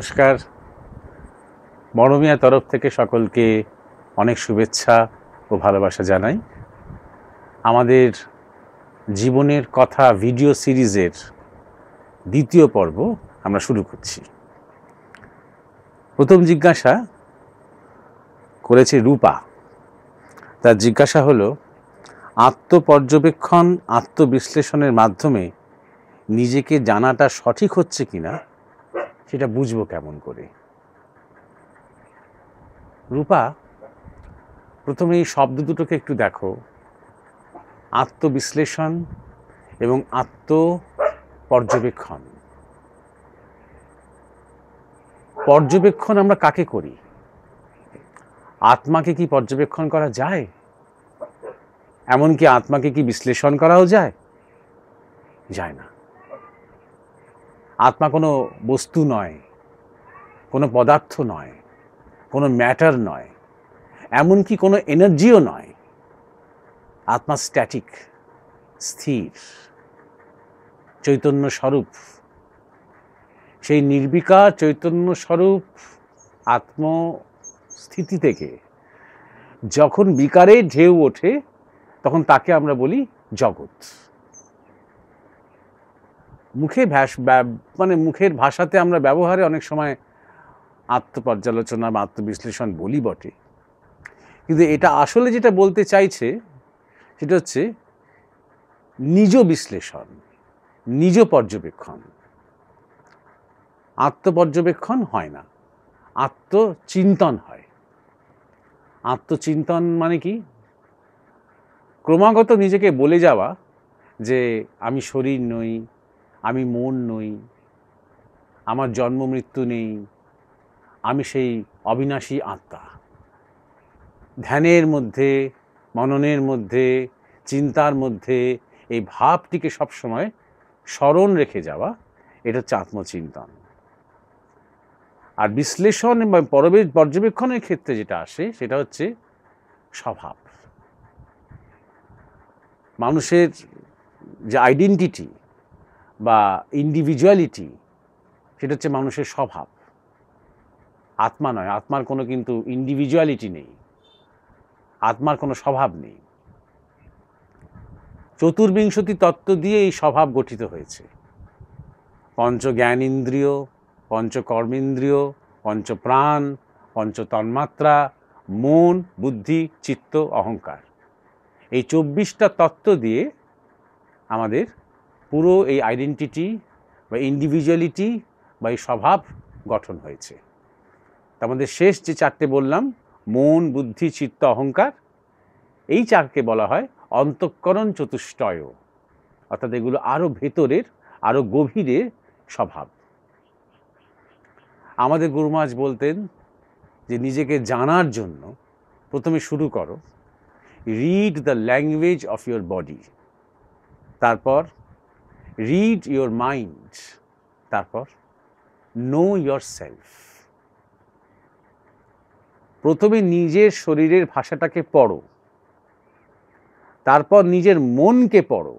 নমস্কার মরমিয়া তরফ থেকে সকলকে অনেক শুভেচ্ছা ও ভালোবাসা জানাই আমাদের জীবনের কথা ভিডিও সিরিজের দ্বিতীয় পর্ব আমরা শুরু করছি প্রথম জিজ্ঞাসা করেছে রূপা তার জিজ্ঞাসা হলো আত্মপর্যবেক্ষণ আত্মবিশ্লেষণের মাধ্যমে নিজেকে জানাটা সঠিক হচ্ছে কিনা সেটা বুঝবো কেমন করে রূপা প্রথমে এই শব্দ দুটোকে একটু দেখো আত্মবিশ্লেষণ এবং আত্ম পর্যবেক্ষণ পর্যবেক্ষণ আমরা কাকে করি আত্মাকে কি পর্যবেক্ষণ করা যায় এমনকি আত্মাকে কি বিশ্লেষণ করাও যায় যায় না আত্মা কোনো বস্তু নয় কোনো পদার্থ নয় কোনো ম্যাটার নয় এমনকি কোনো এনার্জিও নয় আত্মা স্ট্যাটিক স্থির চৈতন্য স্বরূপ সেই নির্বিকার চৈতন্য স্বরূপ আত্মস্থিতি থেকে যখন বিকারে ঢেউ ওঠে তখন তাকে আমরা বলি জগৎ মুখে ভ্যাস মানে মুখের ভাষাতে আমরা ব্যবহারে অনেক সময় আত্মপর্যালোচনা বা আত্মবিশ্লেষণ বলি বটে কিন্তু এটা আসলে যেটা বলতে চাইছে সেটা হচ্ছে নিজ বিশ্লেষণ নিজ পর্যবেক্ষণ আত্মপর্যবেক্ষণ হয় না আত্মচিন্তন হয় আত্মচিন্তন মানে কি ক্রমাগত নিজেকে বলে যাওয়া যে আমি শরীর নই আমি মন নই আমার জন্ম মৃত্যু নেই আমি সেই অবিনাশী আত্মা ধ্যানের মধ্যে মননের মধ্যে চিন্তার মধ্যে এই ভাবটিকে সবসময় স্মরণ রেখে যাওয়া এটা আত্মচিন্তন আর বিশ্লেষণ এবং পরবেশ পর্যবেক্ষণের ক্ষেত্রে যেটা আসে সেটা হচ্ছে স্বভাব মানুষের যে আইডেন্টিটি বা ইন্ডিভিজুয়ালিটি সেটা হচ্ছে মানুষের স্বভাব আত্মা নয় আত্মার কোনো কিন্তু ইন্ডিভিজুয়ালিটি নেই আত্মার কোনো স্বভাব নেই চতুর্বিংশতি তত্ত্ব দিয়ে এই স্বভাব গঠিত হয়েছে পঞ্চ জ্ঞানেন্দ্রিয় পঞ্চকর্মেন্দ্রিয় পঞ্চপ্রাণ পঞ্চতন্মাত্রা মন বুদ্ধি চিত্ত অহংকার এই চব্বিশটা তত্ত্ব দিয়ে আমাদের পুরো এই আইডেন্টিটি বা ইন্ডিভিজুয়ালিটি বা এই স্বভাব গঠন হয়েছে তার মধ্যে শেষ যে চারটে বললাম মন বুদ্ধি চিত্ত অহংকার এই চারকে বলা হয় অন্তঃকরণ চতুষ্টয় অর্থাৎ এগুলো আরও ভেতরের আরও গভীরের স্বভাব আমাদের গুরুমাজ বলতেন যে নিজেকে জানার জন্য প্রথমে শুরু করো read the language of your body তারপর রিড ইউর মাইন্ড তারপর নো ইয়র সেলফ প্রথমে নিজের শরীরের ভাষাটাকে পড়ো তারপর নিজের মনকে পড়ো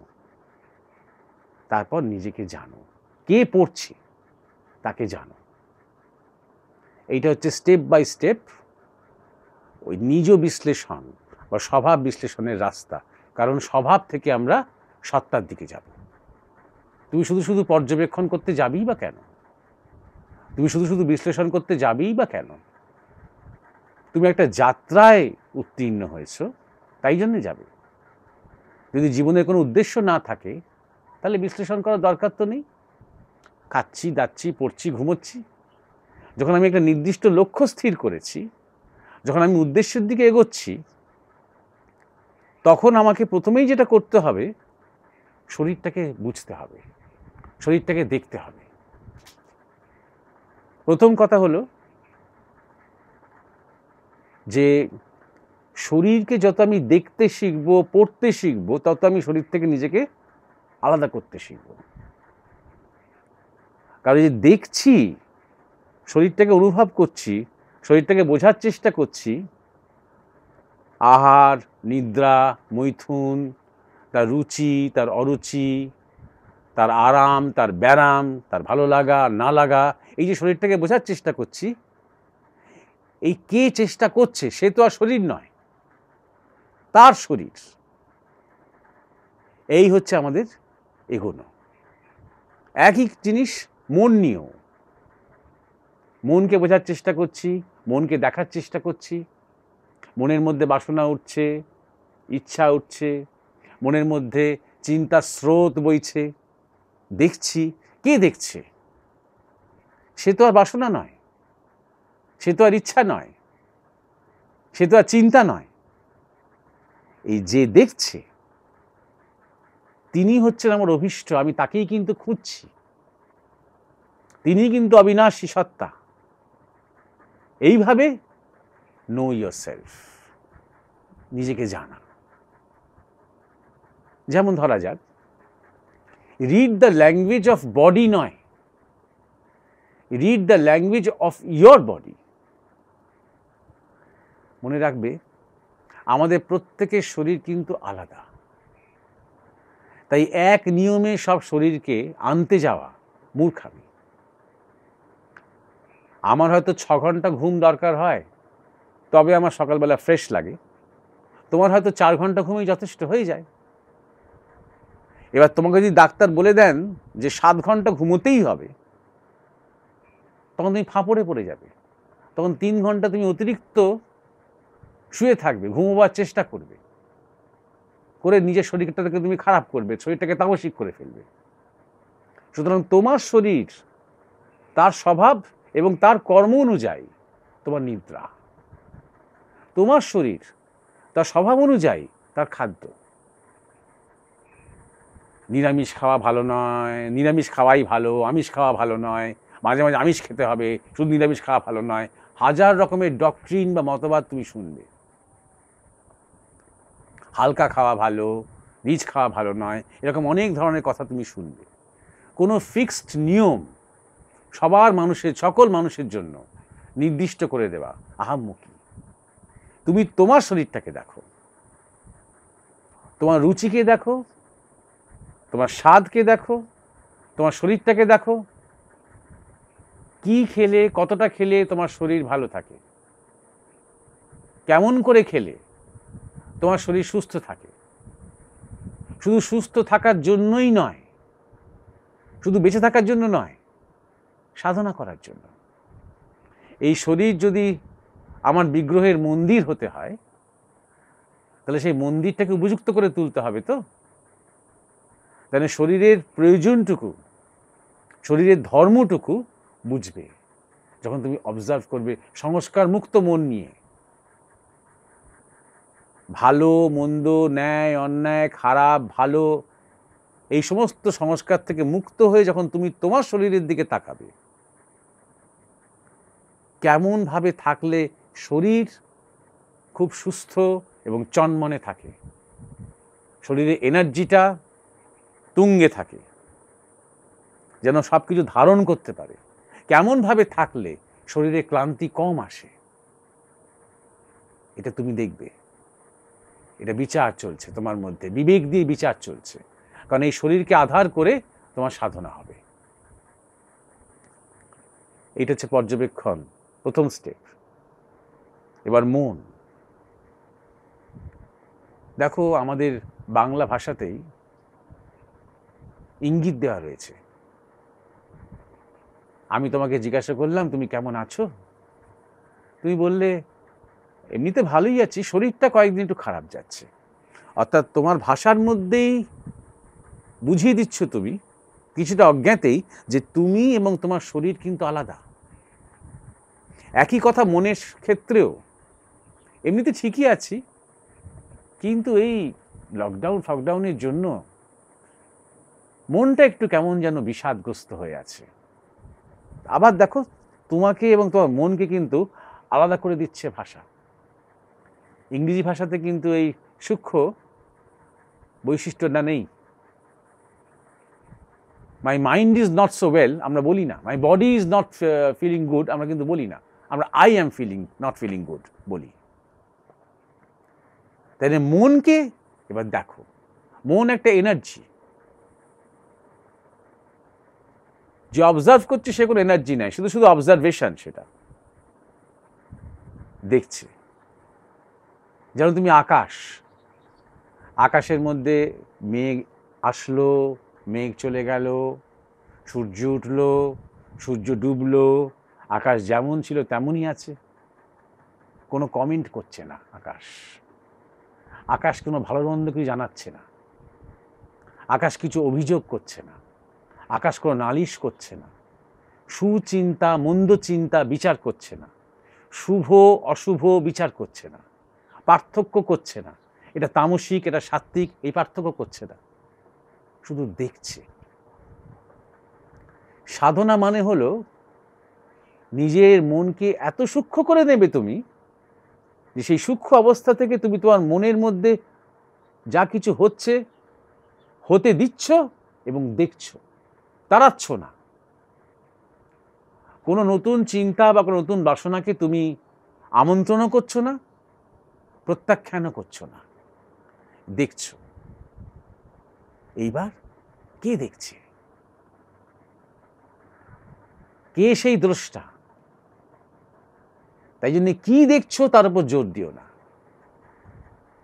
তারপর নিজেকে জানো কে পড়ছে তাকে জানো এইটা হচ্ছে স্টেপ বাই স্টেপ ওই নিজ বিশ্লেষণ বা স্বভাব বিশ্লেষণের রাস্তা কারণ স্বভাব থেকে আমরা সত্তার দিকে যাব তুমি শুধু শুধু পর্যবেক্ষণ করতে যাবেই বা কেন তুমি শুধু শুধু বিশ্লেষণ করতে যাবেই বা কেন তুমি একটা যাত্রায় উত্তীর্ণ হয়েছ তাই জন্যে যাবে যদি জীবনের কোনো উদ্দেশ্য না থাকে তাহলে বিশ্লেষণ করার দরকার তো নেই খাচ্ছি দাচ্ছি পড়ছি ঘুমোচ্ছি যখন আমি একটা নির্দিষ্ট লক্ষ্য স্থির করেছি যখন আমি উদ্দেশ্যের দিকে এগোচ্ছি তখন আমাকে প্রথমেই যেটা করতে হবে শরীরটাকে বুঝতে হবে শরীরটাকে দেখতে হবে প্রথম কথা হলো যে শরীরকে যত আমি দেখতে শিখব পড়তে শিখব তত আমি শরীর থেকে নিজেকে আলাদা করতে শিখব কারণ যে দেখছি শরীরটাকে অনুভব করছি শরীরটাকে বোঝার চেষ্টা করছি আহার নিদ্রা মৈথুন তার রুচি তার অরুচি তার আরাম তার ব্যারাম তার ভালো লাগা না লাগা এই যে শরীরটাকে বোঝার চেষ্টা করছি এই কে চেষ্টা করছে সে তো আর শরীর নয় তার শরীর এই হচ্ছে আমাদের এগোনো একই জিনিস মন নিয়েও মনকে বোঝার চেষ্টা করছি মনকে দেখার চেষ্টা করছি মনের মধ্যে বাসনা উঠছে ইচ্ছা উঠছে মনের মধ্যে চিন্তা স্রোত বইছে দেখছি কে দেখছে সে তো আর বাসনা নয় সে তো আর ইচ্ছা নয় সে তো আর চিন্তা নয় এই যে দেখছে তিনি হচ্ছেন আমার অভিষ্ট আমি তাকেই কিন্তু খুঁজছি তিনি কিন্তু অবিনাশী সত্তা এইভাবে নো ইয়োর সেলফ নিজেকে জানা যেমন ধরা যাক read the language of body নয় read the language of your body মনে রাখবে আমাদের প্রত্যেকের শরীর কিন্তু আলাদা তাই এক নিয়মে সব শরীরকে আনতে যাওয়া মূর্খামি আমার হয়তো ছ ঘন্টা ঘুম দরকার হয় তবে আমার সকালবেলা ফ্রেশ লাগে তোমার হয়তো চার ঘন্টা ঘুমেই যথেষ্ট হয়ে যায় এবার তোমাকে যদি ডাক্তার বলে দেন যে সাত ঘন্টা ঘুমোতেই হবে তখন তুমি ফাঁপড়ে পড়ে যাবে তখন তিন ঘন্টা তুমি অতিরিক্ত শুয়ে থাকবে ঘুমোবার চেষ্টা করবে করে নিজের শরীরটাকে তুমি খারাপ করবে শরীরটাকে তামসিক করে ফেলবে সুতরাং তোমার শরীর তার স্বভাব এবং তার কর্ম অনুযায়ী তোমার নিদ্রা তোমার শরীর তার স্বভাব অনুযায়ী তার খাদ্য নিরামিষ খাওয়া ভালো নয় নিরামিষ খাওয়াই ভালো আমিষ খাওয়া ভালো নয় মাঝে মাঝে আমিষ খেতে হবে শুধু নিরামিষ খাওয়া ভালো নয় হাজার রকমের ডক্ট্রিন বা মতবাদ তুমি শুনবে হালকা খাওয়া ভালো রিচ খাওয়া ভালো নয় এরকম অনেক ধরনের কথা তুমি শুনবে কোনো ফিক্সড নিয়ম সবার মানুষের সকল মানুষের জন্য নির্দিষ্ট করে দেওয়া আহাম্মুখী তুমি তোমার শরীরটাকে দেখো তোমার রুচিকে দেখো তোমার স্বাদকে দেখো তোমার শরীরটাকে দেখো কি খেলে কতটা খেলে তোমার শরীর ভালো থাকে কেমন করে খেলে তোমার শরীর সুস্থ থাকে শুধু সুস্থ থাকার জন্যই নয় শুধু বেঁচে থাকার জন্য নয় সাধনা করার জন্য এই শরীর যদি আমার বিগ্রহের মন্দির হতে হয় তাহলে সেই মন্দিরটাকে উপযুক্ত করে তুলতে হবে তো তাহলে শরীরের প্রয়োজনটুকু শরীরের ধর্মটুকু বুঝবে যখন তুমি অবজার্ভ করবে সংস্কার মুক্ত মন নিয়ে ভালো মন্দ ন্যায় অন্যায় খারাপ ভালো এই সমস্ত সংস্কার থেকে মুক্ত হয়ে যখন তুমি তোমার শরীরের দিকে তাকাবে কেমনভাবে থাকলে শরীর খুব সুস্থ এবং চনমনে থাকে শরীরে এনার্জিটা তুঙ্গে থাকে যেন সব কিছু ধারণ করতে পারে কেমনভাবে থাকলে শরীরে ক্লান্তি কম আসে এটা তুমি দেখবে এটা বিচার চলছে তোমার মধ্যে বিবেক দিয়ে বিচার চলছে কারণ এই শরীরকে আধার করে তোমার সাধনা হবে এটা হচ্ছে পর্যবেক্ষণ প্রথম স্টেপ এবার মন দেখো আমাদের বাংলা ভাষাতেই ইঙ্গিত দেওয়া রয়েছে আমি তোমাকে জিজ্ঞাসা করলাম তুমি কেমন আছো তুমি বললে এমনিতে ভালোই আছি শরীরটা কয়েকদিন একটু খারাপ যাচ্ছে অর্থাৎ তোমার ভাষার মধ্যেই বুঝিয়ে দিচ্ছ তুমি কিছুটা অজ্ঞাতেই যে তুমি এবং তোমার শরীর কিন্তু আলাদা একই কথা মনের ক্ষেত্রেও এমনিতে ঠিকই আছি কিন্তু এই লকডাউন ফকডাউনের জন্য মনটা একটু কেমন যেন বিষাদগ্রস্ত হয়ে আছে আবার দেখো তোমাকে এবং তোমার মনকে কিন্তু আলাদা করে দিচ্ছে ভাষা ইংরেজি ভাষাতে কিন্তু এই সূক্ষ্ম বৈশিষ্ট্যটা নেই my mind is not so well আমরা বলি না my body is not feeling good আমরা কিন্তু বলি না আমরা I am feeling not feeling good বলি তাই মনকে এবার দেখো মন একটা এনার্জি যে অবজার্ভ করছে সে কোনো এনার্জি নাই শুধু শুধু অবজারভেশন সেটা দেখছে যেন তুমি আকাশ আকাশের মধ্যে মেঘ আসলো মেঘ চলে গেল সূর্য উঠল সূর্য ডুবলো আকাশ যেমন ছিল তেমনই আছে কোনো কমেন্ট করছে না আকাশ আকাশ কোনো ভালো মন্দ কিছু জানাচ্ছে না আকাশ কিছু অভিযোগ করছে না আকাশ কোনো নালিশ করছে না সুচিন্তা মন্দ চিন্তা বিচার করছে না শুভ অশুভ বিচার করছে না পার্থক্য করছে না এটা তামসিক এটা সাত্ত্বিক এই পার্থক্য করছে না শুধু দেখছে সাধনা মানে হলো নিজের মনকে এত সূক্ষ্ম করে নেবে তুমি যে সেই সূক্ষ্ম অবস্থা থেকে তুমি তোমার মনের মধ্যে যা কিছু হচ্ছে হতে দিচ্ছ এবং দেখছো তাড়াচ্ছ না কোনো নতুন চিন্তা বা কোনো নতুন বাসনাকে তুমি আমন্ত্রণও করছো না প্রত্যাখ্যানও করছো না দেখছ এইবার কে দেখছে কে সেই দ্রষ্টা তাই জন্য কি দেখছো তার উপর জোর দিও না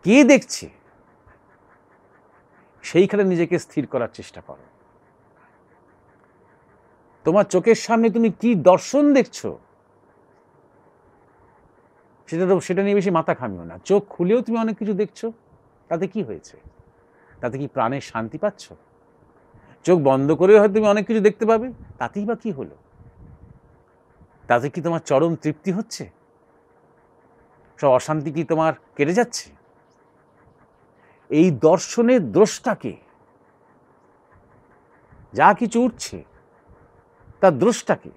কে দেখছে সেইখানে নিজেকে স্থির করার চেষ্টা করো তোমার চোখের সামনে তুমি কি দর্শন দেখছো সেটা তো সেটা নিয়ে বেশি মাথা খামিও না চোখ খুলেও তুমি অনেক কিছু দেখছো তাতে কি হয়েছে তাতে কি প্রাণের শান্তি পাচ্ছ চোখ বন্ধ করেও হয়তো তুমি অনেক কিছু দেখতে পাবে তাতেই বা কি হলো তাতে কি তোমার চরম তৃপ্তি হচ্ছে সব অশান্তি কি তোমার কেটে যাচ্ছে এই দর্শনের দ্রষ্টাকে যা কিছু উঠছে তার দ্রষ্টাকে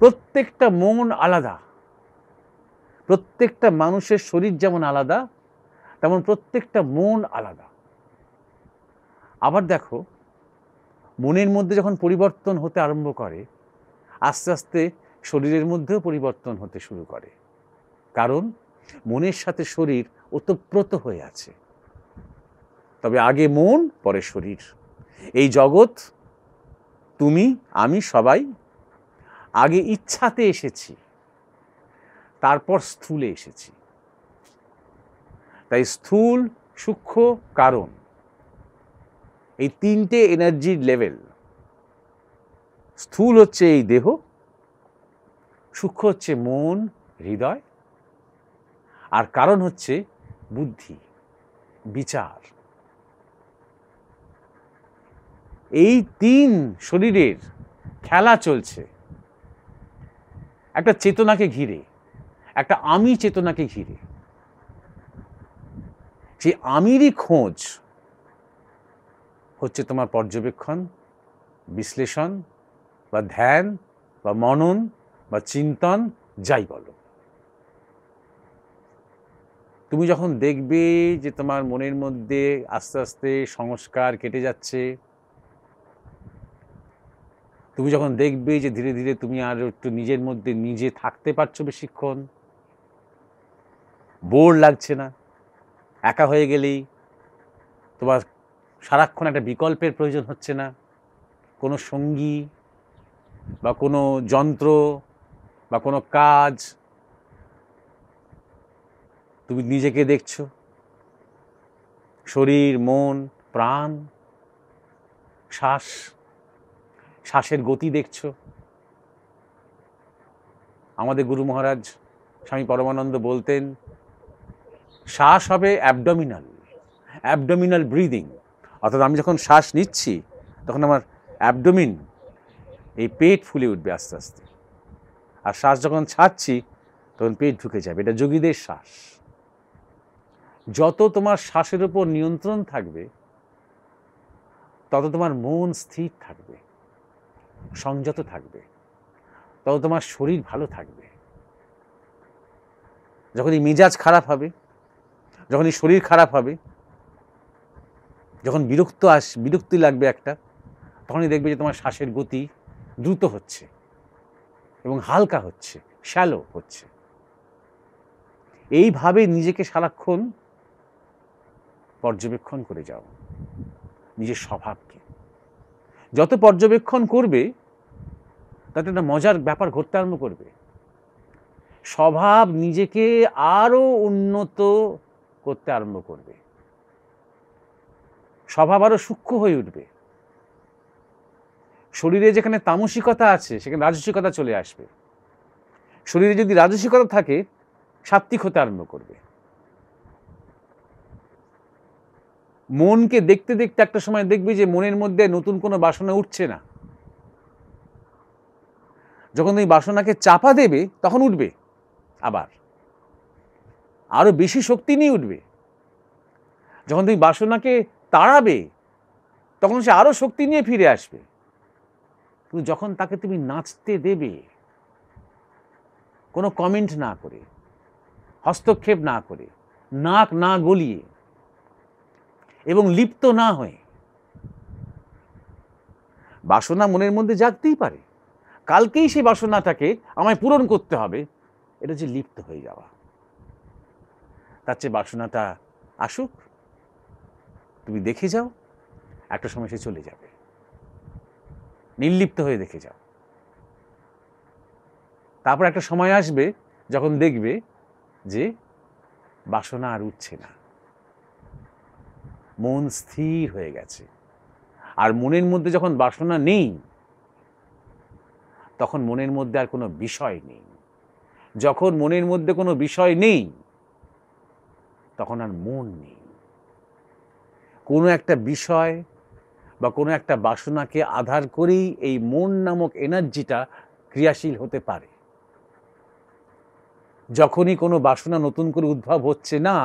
প্রত্যেকটা মন আলাদা প্রত্যেকটা মানুষের শরীর যেমন আলাদা তেমন প্রত্যেকটা মন আলাদা আবার দেখো মনের মধ্যে যখন পরিবর্তন হতে আরম্ভ করে আস্তে আস্তে শরীরের মধ্যেও পরিবর্তন হতে শুরু করে কারণ মনের সাথে শরীর ওতপ্রোত হয়ে আছে তবে আগে মন পরে শরীর এই জগৎ তুমি আমি সবাই আগে ইচ্ছাতে এসেছি তারপর স্থূলে এসেছি তাই স্থূল সূক্ষ্ম কারণ এই তিনটে এনার্জির লেভেল স্থূল হচ্ছে এই দেহ সূক্ষ্ম হচ্ছে মন হৃদয় আর কারণ হচ্ছে বুদ্ধি বিচার এই তিন শরীরের খেলা চলছে একটা চেতনাকে ঘিরে একটা আমি চেতনাকে ঘিরে সেই আমিরই খোঁজ হচ্ছে তোমার পর্যবেক্ষণ বিশ্লেষণ বা ধ্যান বা মনন বা চিন্তন যাই বলো তুমি যখন দেখবে যে তোমার মনের মধ্যে আস্তে আস্তে সংস্কার কেটে যাচ্ছে তুমি যখন দেখবে যে ধীরে ধীরে তুমি আর একটু নিজের মধ্যে নিজে থাকতে পারছো বেশিক্ষণ বোর লাগছে না একা হয়ে গেলেই তোমার সারাক্ষণ একটা বিকল্পের প্রয়োজন হচ্ছে না কোনো সঙ্গী বা কোনো যন্ত্র বা কোনো কাজ তুমি নিজেকে দেখছো শরীর মন প্রাণ শ্বাস শ্বাসের গতি দেখছো আমাদের গুরু মহারাজ স্বামী পরমানন্দ বলতেন শ্বাস হবে অ্যাবডোমিনাল অ্যাবডোমিনাল ব্রিদিং অর্থাৎ আমি যখন শ্বাস নিচ্ছি তখন আমার অ্যাবডোমিন এই পেট ফুলে উঠবে আস্তে আস্তে আর শ্বাস যখন ছাড়ছি তখন পেট ঢুকে যাবে এটা যোগীদের শ্বাস যত তোমার শ্বাসের উপর নিয়ন্ত্রণ থাকবে তত তোমার মন স্থির থাকবে সংযত থাকবে তত তোমার শরীর ভালো থাকবে যখন এই মেজাজ খারাপ হবে যখন এই শরীর খারাপ হবে যখন বিরক্ত আস বিরক্তি লাগবে একটা তখনই দেখবে যে তোমার শ্বাসের গতি দ্রুত হচ্ছে এবং হালকা হচ্ছে শ্যালো হচ্ছে এইভাবে নিজেকে সারাক্ষণ পর্যবেক্ষণ করে যাও নিজের স্বভাবকে যত পর্যবেক্ষণ করবে তাতে একটা মজার ব্যাপার ঘটতে আরম্ভ করবে স্বভাব নিজেকে আরও উন্নত করতে আরম্ভ করবে স্বভাব আরও সূক্ষ্ম হয়ে উঠবে শরীরে যেখানে তামসিকতা আছে সেখানে রাজস্বিকতা চলে আসবে শরীরে যদি রাজস্বিকতা থাকে সাত্ত্বিক হতে আরম্ভ করবে মনকে দেখতে দেখতে একটা সময় দেখবি যে মনের মধ্যে নতুন কোনো বাসনা উঠছে না যখন তুমি বাসনাকে চাপা দেবে তখন উঠবে আবার আরও বেশি শক্তি নিয়ে উঠবে যখন তুমি বাসনাকে তাড়াবে তখন সে আরও শক্তি নিয়ে ফিরে আসবে কিন্তু যখন তাকে তুমি নাচতে দেবে কোনো কমেন্ট না করে হস্তক্ষেপ না করে নাক না গলিয়ে এবং লিপ্ত না হয়ে বাসনা মনের মধ্যে জাগতেই পারে কালকেই সেই বাসনাটাকে আমায় পূরণ করতে হবে এটা যে লিপ্ত হয়ে যাওয়া তার চেয়ে বাসনাটা আসুক তুমি দেখে যাও একটা সময় সে চলে যাবে নির্লিপ্ত হয়ে দেখে যাও তারপর একটা সময় আসবে যখন দেখবে যে বাসনা আর উঠছে না মন স্থির হয়ে গেছে আর মনের মধ্যে যখন বাসনা নেই তখন মনের মধ্যে আর কোনো বিষয় নেই যখন মনের মধ্যে কোনো বিষয় নেই তখন আর মন নেই কোনো একটা বিষয় বা কোনো একটা বাসনাকে আধার করেই এই মন নামক এনার্জিটা ক্রিয়াশীল হতে পারে যখনই কোনো বাসনা নতুন করে উদ্ভব হচ্ছে না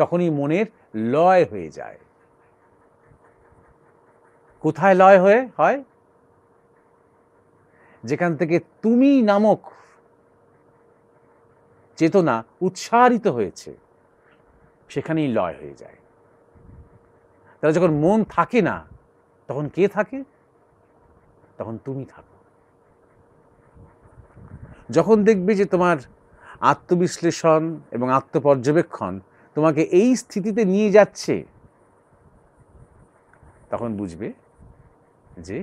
তখনই মনের লয় হয়ে যায় কোথায় লয় হয়ে হয় যেখান থেকে তুমি নামক চেতনা উৎসাহিত হয়েছে সেখানেই লয় হয়ে যায় তাহলে যখন মন থাকে না তখন কে থাকে তখন তুমি থাকো যখন দেখবে যে তোমার আত্মবিশ্লেষণ এবং আত্মপর্যবেক্ষণ তোমাকে এই স্থিতিতে নিয়ে যাচ্ছে তখন বুঝবে যে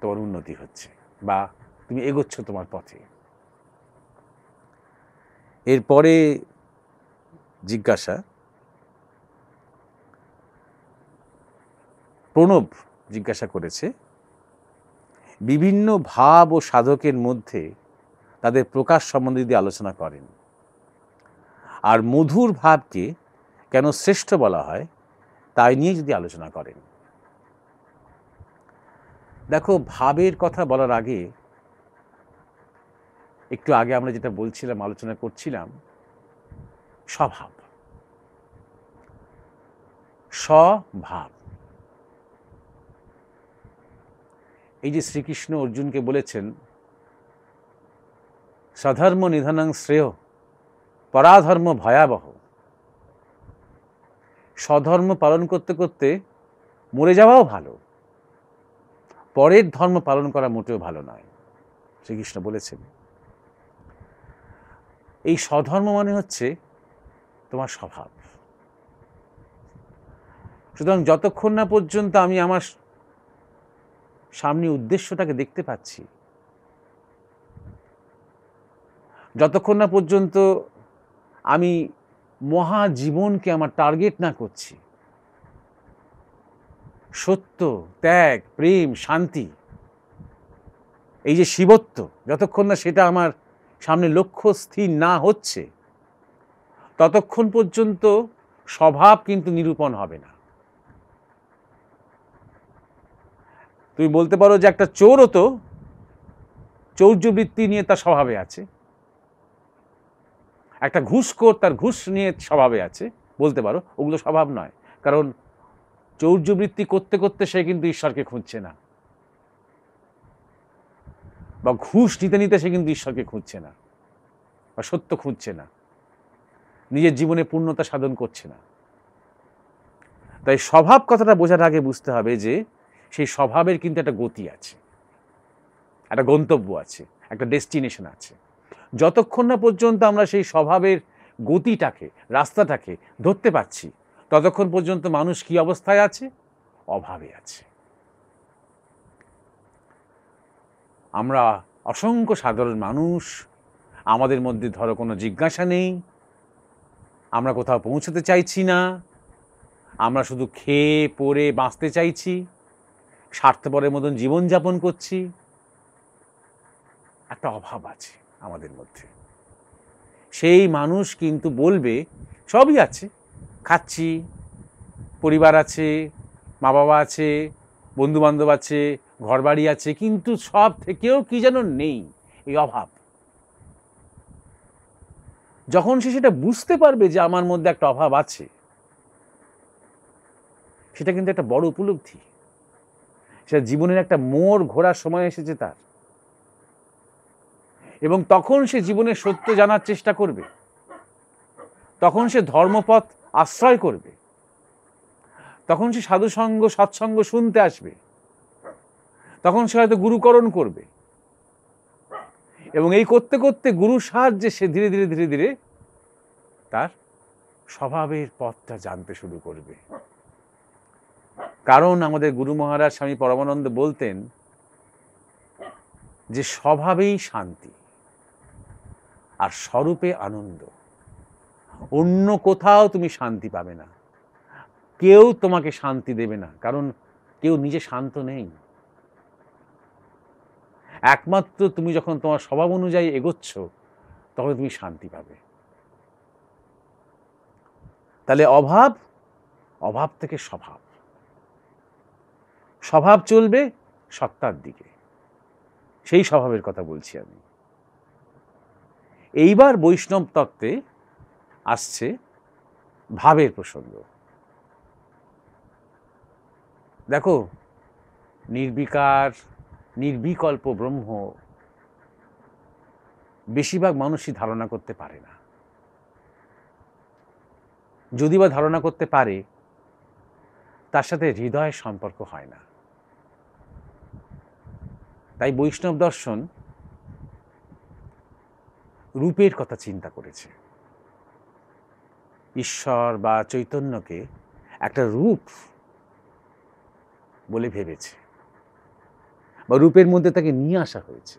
তোমার উন্নতি হচ্ছে বা তুমি এগোচ্ছ তোমার পথে এরপরে জিজ্ঞাসা প্রণব জিজ্ঞাসা করেছে বিভিন্ন ভাব ও সাধকের মধ্যে তাদের প্রকাশ সম্বন্ধে যদি আলোচনা করেন আর মধুর ভাবকে কেন শ্রেষ্ঠ বলা হয় তাই নিয়ে যদি আলোচনা করেন দেখো ভাবের কথা বলার আগে একটু আগে আমরা যেটা বলছিলাম আলোচনা করছিলাম স্বভাব স্বভাব এই যে শ্রীকৃষ্ণ অর্জুনকে বলেছেন স্বধর্ম নিধনাং শ্রেয় পরাধর্ম ভয়াবহ স্বধর্ম পালন করতে করতে মরে যাওয়াও ভালো পরের ধর্ম পালন করা মোটেও ভালো নয় শ্রীকৃষ্ণ বলেছেন এই স্বধর্ম মানে হচ্ছে তোমার স্বভাব সুতরাং যতক্ষণ না পর্যন্ত আমি আমার সামনে উদ্দেশ্যটাকে দেখতে পাচ্ছি যতক্ষণ না পর্যন্ত আমি মহাজীবনকে আমার টার্গেট না করছি সত্য ত্যাগ প্রেম শান্তি এই যে শিবত্ব যতক্ষণ না সেটা আমার সামনে লক্ষ্য স্থির না হচ্ছে ততক্ষণ পর্যন্ত স্বভাব কিন্তু নিরূপণ হবে না তুমি বলতে পারো যে একটা চোরও তো চৌর্যবৃত্তি নিয়ে তার স্বভাবে আছে একটা ঘুষখোর তার ঘুষ নিয়ে স্বভাবে আছে বলতে পারো ওগুলো স্বভাব নয় কারণ চৌর্যবৃত্তি করতে করতে সে কিন্তু ঈশ্বরকে খুঁজছে না বা ঘুষ নিতে নিতে সে কিন্তু ঈশ্বরকে খুঁজছে না বা সত্য খুঁজছে না নিজের জীবনে পূর্ণতা সাধন করছে না তাই স্বভাব কথাটা বোঝার আগে বুঝতে হবে যে সেই স্বভাবের কিন্তু একটা গতি আছে একটা গন্তব্য আছে একটা ডেস্টিনেশন আছে যতক্ষণ না পর্যন্ত আমরা সেই স্বভাবের গতিটাকে রাস্তাটাকে ধরতে পারছি ততক্ষণ পর্যন্ত মানুষ কি অবস্থায় আছে অভাবে আছে আমরা অসংখ্য সাধারণ মানুষ আমাদের মধ্যে ধরো কোনো জিজ্ঞাসা নেই আমরা কোথাও পৌঁছতে চাইছি না আমরা শুধু খেয়ে পরে বাঁচতে চাইছি স্বার্থপরের মতন জীবনযাপন করছি একটা অভাব আছে আমাদের মধ্যে সেই মানুষ কিন্তু বলবে সবই আছে খাচ্ছি পরিবার আছে মা বাবা আছে বন্ধুবান্ধব আছে ঘরবাড়ি আছে কিন্তু সব থেকেও কি যেন নেই এই অভাব যখন সে সেটা বুঝতে পারবে যে আমার মধ্যে একটা অভাব আছে সেটা কিন্তু একটা বড় উপলব্ধি সেটা জীবনের একটা মোড় ঘোরার সময় এসেছে তার এবং তখন সে জীবনের সত্য জানার চেষ্টা করবে তখন সে ধর্মপথ আশ্রয় করবে তখন সে সাধুসঙ্গ সৎসঙ্গ শুনতে আসবে তখন সে হয়তো গুরুকরণ করবে এবং এই করতে করতে গুরুর সাহায্যে সে ধীরে ধীরে ধীরে ধীরে তার স্বভাবের পথটা জানতে শুরু করবে কারণ আমাদের গুরু মহারাজ স্বামী পরমানন্দ বলতেন যে স্বভাবেই শান্তি আর স্বরূপে আনন্দ অন্য কোথাও তুমি শান্তি পাবে না কেউ তোমাকে শান্তি দেবে না কারণ কেউ নিজে শান্ত নেই একমাত্র তুমি যখন তোমার স্বভাব অনুযায়ী এগোচ্ছ তখন তুমি শান্তি পাবে তাহলে অভাব অভাব থেকে স্বভাব স্বভাব চলবে সত্তার দিকে সেই স্বভাবের কথা বলছি আমি এইবার বৈষ্ণব তত্ত্বে আসছে ভাবের প্রসঙ্গ দেখো নির্বিকার নির্বিকল্প ব্রহ্ম বেশিরভাগ মানুষই ধারণা করতে পারে না যদি বা ধারণা করতে পারে তার সাথে হৃদয়ের সম্পর্ক হয় না তাই বৈষ্ণব দর্শন রূপের কথা চিন্তা করেছে ঈশ্বর বা চৈতন্যকে একটা রূপ বলে ভেবেছে বা রূপের মধ্যে তাকে নিয়ে আসা হয়েছে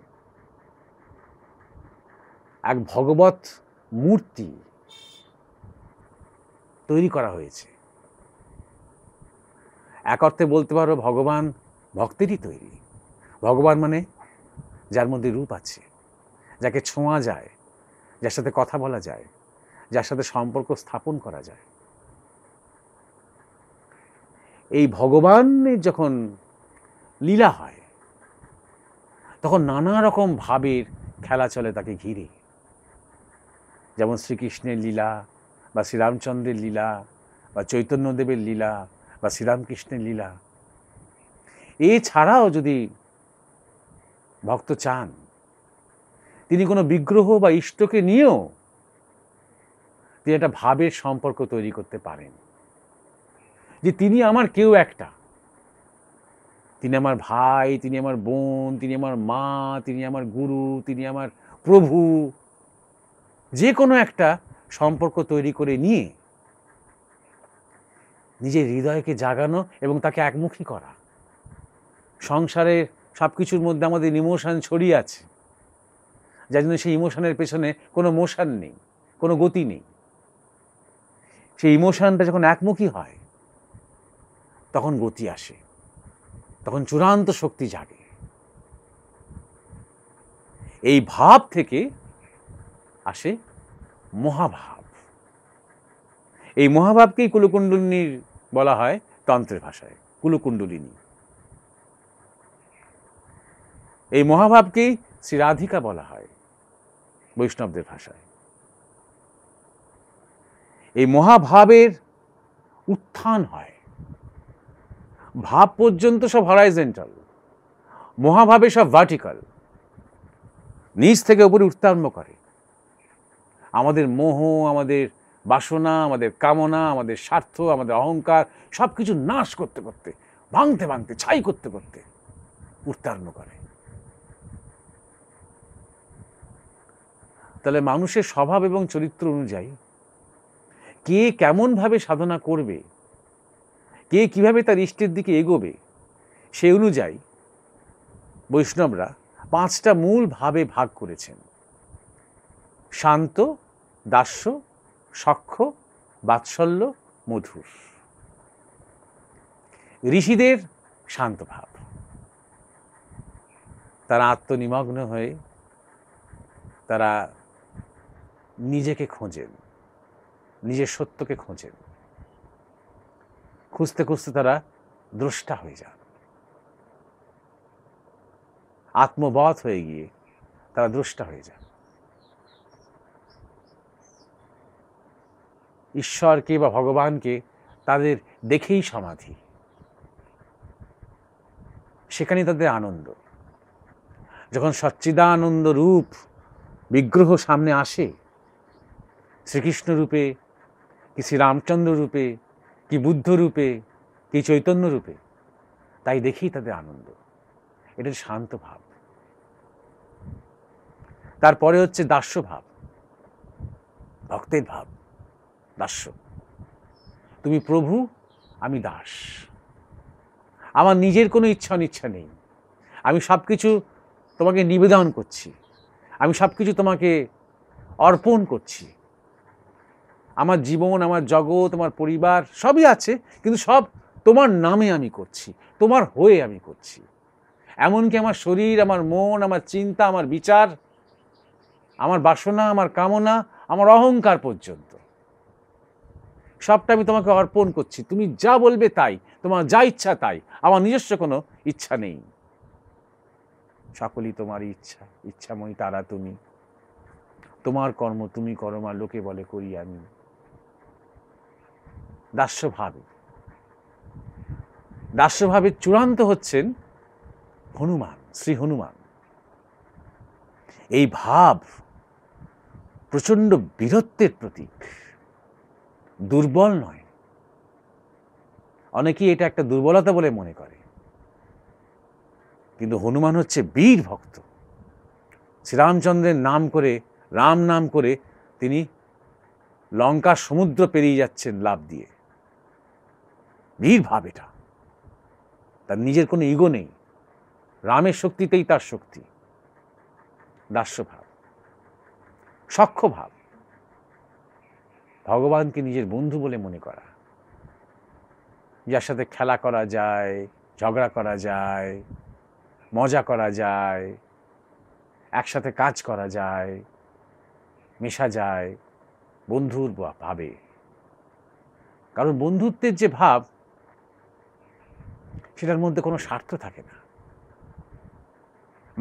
এক ভগবত মূর্তি তৈরি করা হয়েছে এক অর্থে বলতে পারো ভগবান ভক্তেরই তৈরি ভগবান মানে যার মধ্যে রূপ আছে যাকে ছোঁয়া যায় যার সাথে কথা বলা যায় যার সাথে সম্পর্ক স্থাপন করা যায় এই ভগবানের যখন লীলা হয় তখন নানা রকম ভাবের খেলা চলে তাকে ঘিরে যেমন শ্রীকৃষ্ণের লীলা বা শ্রীরামচন্দ্রের লীলা বা চৈতন্যদেবের লীলা বা শ্রীরামকৃষ্ণের লীলা এছাড়াও যদি ভক্ত চান তিনি কোনো বিগ্রহ বা ইষ্টকে নিয়েও তিনি একটা ভাবের সম্পর্ক তৈরি করতে পারেন যে তিনি আমার কেউ একটা তিনি আমার ভাই তিনি আমার বোন তিনি আমার মা তিনি আমার গুরু তিনি আমার প্রভু যে কোনো একটা সম্পর্ক তৈরি করে নিয়ে নিজের হৃদয়কে জাগানো এবং তাকে একমুখী করা সংসারের সব কিছুর মধ্যে আমাদের ইমোশান ছড়িয়ে আছে যার জন্য সেই ইমোশানের পেছনে কোনো মোশান নেই কোনো গতি নেই সেই ইমোশনটা যখন একমুখী হয় তখন গতি আসে তখন চূড়ান্ত শক্তি জাগে এই ভাব থেকে আসে মহাভাব এই মহাভাবকেই কুলকুণ্ডলিনীর বলা হয় তন্ত্রের ভাষায় কুলকুণ্ডলিনী এই মহাভাবকেই শ্রী রাধিকা বলা হয় বৈষ্ণবদের ভাষায় এই মহাভাবের উত্থান হয় ভাব পর্যন্ত সব হরাইজেন্টাল মহাভাবে সব ভার্টিক্যাল নিচ থেকে উপরে উঠতে করে আমাদের মোহ আমাদের বাসনা আমাদের কামনা আমাদের স্বার্থ আমাদের অহংকার সব কিছু নাশ করতে করতে ভাঙতে ভাঙতে ছাই করতে করতে উত্তারণ করে তাহলে মানুষের স্বভাব এবং চরিত্র অনুযায়ী কে কেমনভাবে সাধনা করবে কে কিভাবে তার ইষ্টের দিকে এগোবে সে অনুযায়ী বৈষ্ণবরা পাঁচটা মূল ভাবে ভাগ করেছেন শান্ত দাস্য সক্ষ বাৎসল্য মধুর ঋষিদের শান্ত ভাব তারা আত্মনিমগ্ন হয়ে তারা নিজেকে খোঁজেন নিজের সত্যকে খোঁজে খুঁজতে খুঁজতে তারা দ্রষ্টা হয়ে যান আত্মবধ হয়ে গিয়ে তারা দ্রষ্টা হয়ে যান ঈশ্বরকে বা ভগবানকে তাদের দেখেই সমাধি সেখানে তাদের আনন্দ যখন সচ্চিদানন্দ রূপ বিগ্রহ সামনে আসে শ্রীকৃষ্ণ রূপে কি শ্রীরামচন্দ্র রূপে কি বুদ্ধ রূপে কি চৈতন্য রূপে তাই দেখি তাদের আনন্দ এটা শান্ত ভাব তারপরে হচ্ছে দাস্য ভাব ভক্তের ভাব দাস্য তুমি প্রভু আমি দাস আমার নিজের কোনো ইচ্ছা অনিচ্ছা নেই আমি সব কিছু তোমাকে নিবেদন করছি আমি সব কিছু তোমাকে অর্পণ করছি আমার জীবন আমার জগৎ আমার পরিবার সবই আছে কিন্তু সব তোমার নামে আমি করছি তোমার হয়ে আমি করছি এমনকি আমার শরীর আমার মন আমার চিন্তা আমার বিচার আমার বাসনা আমার কামনা আমার অহংকার পর্যন্ত সবটা আমি তোমাকে অর্পণ করছি তুমি যা বলবে তাই তোমার যা ইচ্ছা তাই আমার নিজস্ব কোনো ইচ্ছা নেই সকলই তোমার ইচ্ছা ইচ্ছাময়ী তারা তুমি তোমার কর্ম তুমি করো মা লোকে বলে করি আমি দাস্যভাবে দাস্যভাবে চূড়ান্ত হচ্ছেন হনুমান শ্রী হনুমান এই ভাব প্রচণ্ড বীরত্বের প্রতীক দুর্বল নয় অনেকেই এটা একটা দুর্বলতা বলে মনে করে কিন্তু হনুমান হচ্ছে বীর ভক্ত শ্রীরামচন্দ্রের নাম করে রাম নাম করে তিনি লঙ্কার সমুদ্র পেরিয়ে যাচ্ছেন লাভ দিয়ে বীর ভাব এটা তার নিজের কোনো ইগো নেই রামের শক্তিতেই তার শক্তি দাস্যভাব সক্ষভাব ভগবানকে নিজের বন্ধু বলে মনে করা যার সাথে খেলা করা যায় ঝগড়া করা যায় মজা করা যায় একসাথে কাজ করা যায় মেশা যায় বন্ধুর ভাবে কারণ বন্ধুত্বের যে ভাব সেটার মধ্যে কোনো স্বার্থ থাকে না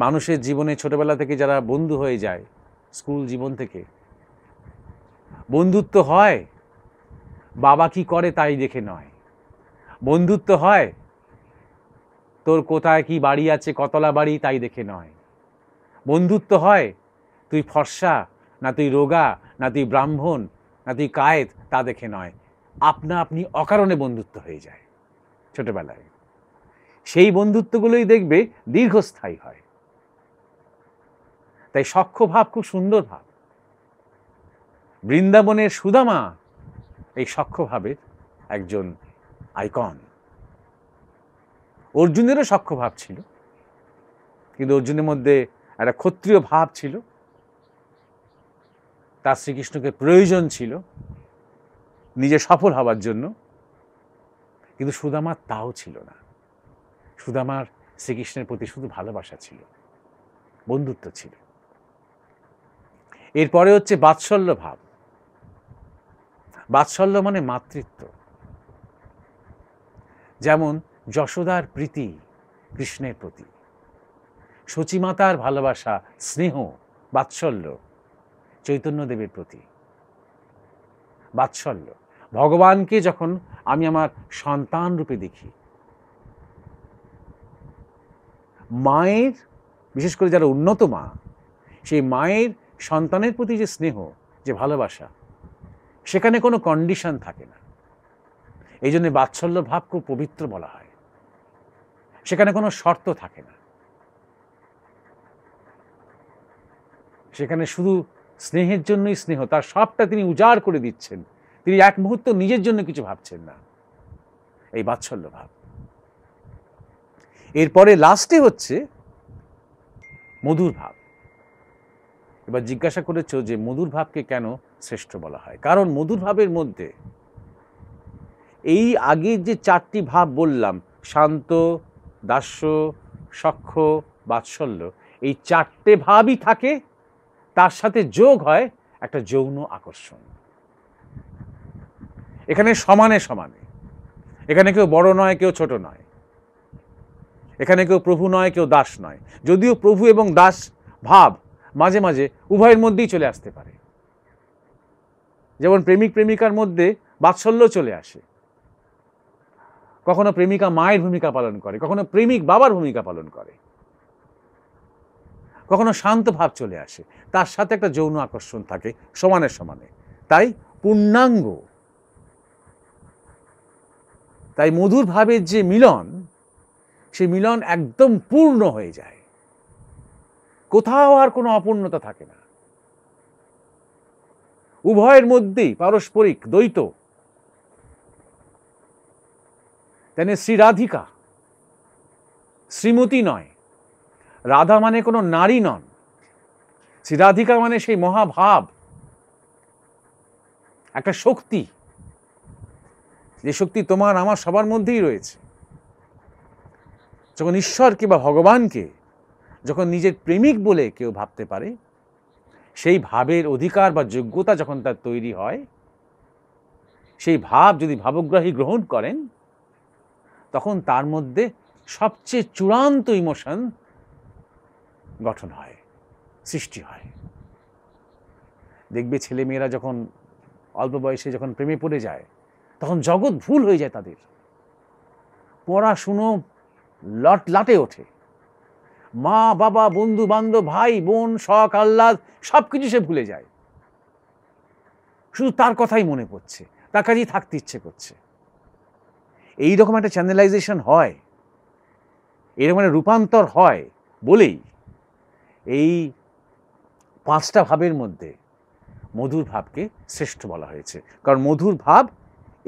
মানুষের জীবনে ছোটবেলা থেকে যারা বন্ধু হয়ে যায় স্কুল জীবন থেকে বন্ধুত্ব হয় বাবা কি করে তাই দেখে নয় বন্ধুত্ব হয় তোর কোথায় কি বাড়ি আছে কতলা বাড়ি তাই দেখে নয় বন্ধুত্ব হয় তুই ফর্সা না তুই রোগা না তুই ব্রাহ্মণ না তুই কায়েত তা দেখে নয় আপনা আপনি অকারণে বন্ধুত্ব হয়ে যায় ছোটবেলায় সেই বন্ধুত্বগুলোই দেখবে দীর্ঘস্থায়ী হয় তাই সক্ষ ভাব খুব সুন্দর ভাব বৃন্দাবনের সুদামা এই সক্ষভাবের একজন আইকন অর্জুনেরও সক্ষভাব ছিল কিন্তু অর্জুনের মধ্যে একটা ক্ষত্রিয় ভাব ছিল তার শ্রীকৃষ্ণকে প্রয়োজন ছিল নিজে সফল হওয়ার জন্য কিন্তু সুদামা তাও ছিল না আমার শ্রীকৃষ্ণের প্রতি শুধু ভালোবাসা ছিল বন্ধুত্ব ছিল এরপরে হচ্ছে বাৎসল্য ভাব বাৎসল্য মানে মাতৃত্ব যেমন যশোদার প্রীতি কৃষ্ণের প্রতি শচিমাতার ভালোবাসা স্নেহ বাৎসল্য চৈতন্যদেবের প্রতি বাৎসল্য ভগবানকে যখন আমি আমার সন্তান রূপে দেখি মায়ের বিশেষ করে যারা উন্নত মা সেই মায়ের সন্তানের প্রতি যে স্নেহ যে ভালোবাসা সেখানে কোনো কন্ডিশন থাকে না এই জন্যে বাৎসল্য ভাব খুব পবিত্র বলা হয় সেখানে কোনো শর্ত থাকে না সেখানে শুধু স্নেহের জন্যই স্নেহ তার সবটা তিনি উজাড় করে দিচ্ছেন তিনি এক মুহূর্ত নিজের জন্য কিছু ভাবছেন না এই বাৎসল্য ভাব এরপরে লাস্টে হচ্ছে মধুর ভাব এবার জিজ্ঞাসা করেছ যে মধুর ভাবকে কেন শ্রেষ্ঠ বলা হয় কারণ মধুর ভাবের মধ্যে এই আগের যে চারটি ভাব বললাম শান্ত দাস্য সক্ষ বাৎসল্য এই চারটে ভাবই থাকে তার সাথে যোগ হয় একটা যৌন আকর্ষণ এখানে সমানে সমানে এখানে কেউ বড় নয় কেউ ছোট নয় এখানে কেউ প্রভু নয় কেউ দাস নয় যদিও প্রভু এবং দাস ভাব মাঝে মাঝে উভয়ের মধ্যেই চলে আসতে পারে যেমন প্রেমিক প্রেমিকার মধ্যে বাৎসল্য চলে আসে কখনো প্রেমিকা মায়ের ভূমিকা পালন করে কখনো প্রেমিক বাবার ভূমিকা পালন করে কখনো শান্ত ভাব চলে আসে তার সাথে একটা যৌন আকর্ষণ থাকে সমানে সমানে তাই পূর্ণাঙ্গ তাই মধুর ভাবের যে মিলন সে মিলন একদম পূর্ণ হয়ে যায় কোথাও আর কোনো অপূর্ণতা থাকে না উভয়ের মধ্যেই পারস্পরিক দ্বৈত তেনে শ্রীরাধিকা শ্রীমতী নয় রাধা মানে কোনো নারী নন শ্রীরাধিকা মানে সেই মহাভাব একটা শক্তি যে শক্তি তোমার আমার সবার মধ্যেই রয়েছে যখন ঈশ্বর কিংবা ভগবানকে যখন নিজের প্রেমিক বলে কেউ ভাবতে পারে সেই ভাবের অধিকার বা যোগ্যতা যখন তার তৈরি হয় সেই ভাব যদি ভাবগ্রাহী গ্রহণ করেন তখন তার মধ্যে সবচেয়ে চূড়ান্ত ইমোশন গঠন হয় সৃষ্টি হয় দেখবে ছেলেমেয়েরা যখন অল্প বয়সে যখন প্রেমে পড়ে যায় তখন জগৎ ভুল হয়ে যায় তাদের পড়াশুনো লট লাটে ওঠে মা বাবা বন্ধু বান্ধব ভাই বোন শখ আহ্লাদ সব কিছু সে ভুলে যায় শুধু তার কথাই মনে পড়ছে তার কাছেই থাকতে ইচ্ছে করছে এই রকম একটা চ্যানেলাইজেশন হয় এরকম একটা রূপান্তর হয় বলেই এই পাঁচটা ভাবের মধ্যে মধুর ভাবকে শ্রেষ্ঠ বলা হয়েছে কারণ মধুর ভাব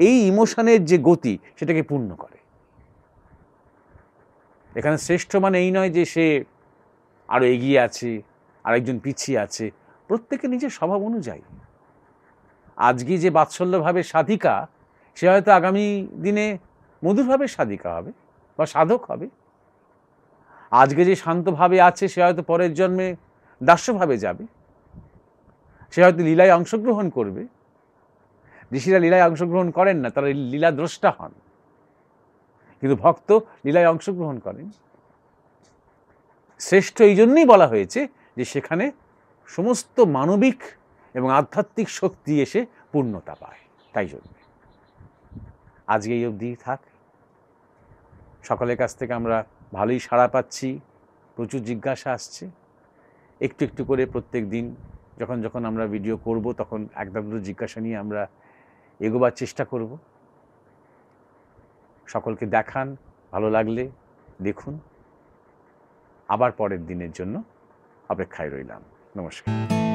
এই ইমোশনের যে গতি সেটাকে পূর্ণ করে এখানে শ্রেষ্ঠ মানে এই নয় যে সে আরও এগিয়ে আছে আরেকজন পিছিয়ে আছে প্রত্যেকে নিজের স্বভাব অনুযায়ী আজকে যে বাৎসল্যভাবে সাধিকা সে হয়তো আগামী দিনে মধুরভাবে সাধিকা হবে বা সাধক হবে আজকে যে শান্তভাবে আছে সে হয়তো পরের জন্মে দাস্যভাবে যাবে সে হয়তো লীলায় অংশগ্রহণ করবে ঋষিরা লীলায় অংশগ্রহণ করেন না তারা লীলা দ্রষ্টা হন কিন্তু ভক্ত লীলায় অংশগ্রহণ করেন শ্রেষ্ঠ এই জন্যই বলা হয়েছে যে সেখানে সমস্ত মানবিক এবং আধ্যাত্মিক শক্তি এসে পূর্ণতা পায় তাই জন্য আজকে এই অবধি থাক সকলের কাছ থেকে আমরা ভালোই সাড়া পাচ্ছি প্রচুর জিজ্ঞাসা আসছে একটু একটু করে প্রত্যেক দিন যখন যখন আমরা ভিডিও করব তখন একদম দুটো জিজ্ঞাসা নিয়ে আমরা এগোবার চেষ্টা করব সকলকে দেখান ভালো লাগলে দেখুন আবার পরের দিনের জন্য অপেক্ষায় রইলাম নমস্কার